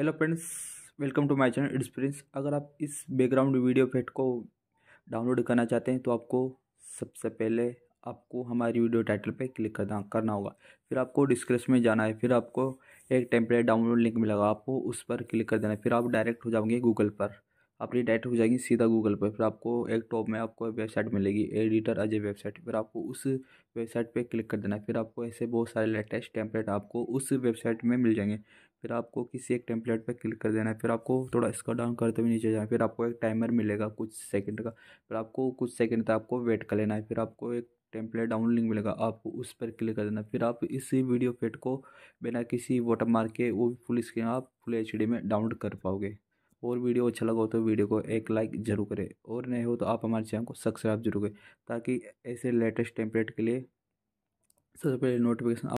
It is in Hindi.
hello friends welcome to my channel experience अगर आप इस बैकग्राउंड वीडियो फेट को डाउनलोड करना चाहते हैं तो आपको सबसे पहले आपको हमारी वीडियो टाइटल पे क्लिक करना करना होगा फिर आपको डिस्क्रिप्शन में जाना है फिर आपको एक टेम्पलेट डाउनलोड लिंक मिलेगा आपको उस पर क्लिक कर देना है फिर आप डायरेक्ट हो जाओगे गूगल पर आप डायरेक्ट हो जाएंगे सीधा गूगल पर फिर आपको एक टॉप में आपको वेबसाइट मिलेगी एडिटर अजय वेबसाइट फिर आपको उस वेबसाइट पर क्लिक कर देना है फिर आपको ऐसे बहुत सारे लेटेस्ट टेम्पलेट आपको उस वेबसाइट में मिल जाएंगे फिर आपको किसी एक टेम्पलेट पर क्लिक कर देना है फिर आपको थोड़ा इसका डाउन करते हुए नीचे जाना है फिर आपको एक टाइमर मिलेगा कुछ सेकंड का फिर आपको कुछ सेकंड तक आपको वेट कर लेना है फिर आपको एक टेम्पलेट डाउन लिंक मिलेगा आपको उस पर क्लिक कर देना फिर आप इसी वीडियो फेट को बिना किसी वाटर मार्क के वो फुल स्क्रीन आप फुल एच में डाउनलोड कर पाओगे और वीडियो अच्छा लगा हो तो वीडियो को एक लाइक जरूर करें और नए हो तो आप हमारे चैनल को सब्सक्राइब जरूर करें ताकि ऐसे लेटेस्ट टेम्पलेट के लिए सबसे पहले नोटिफिकेशन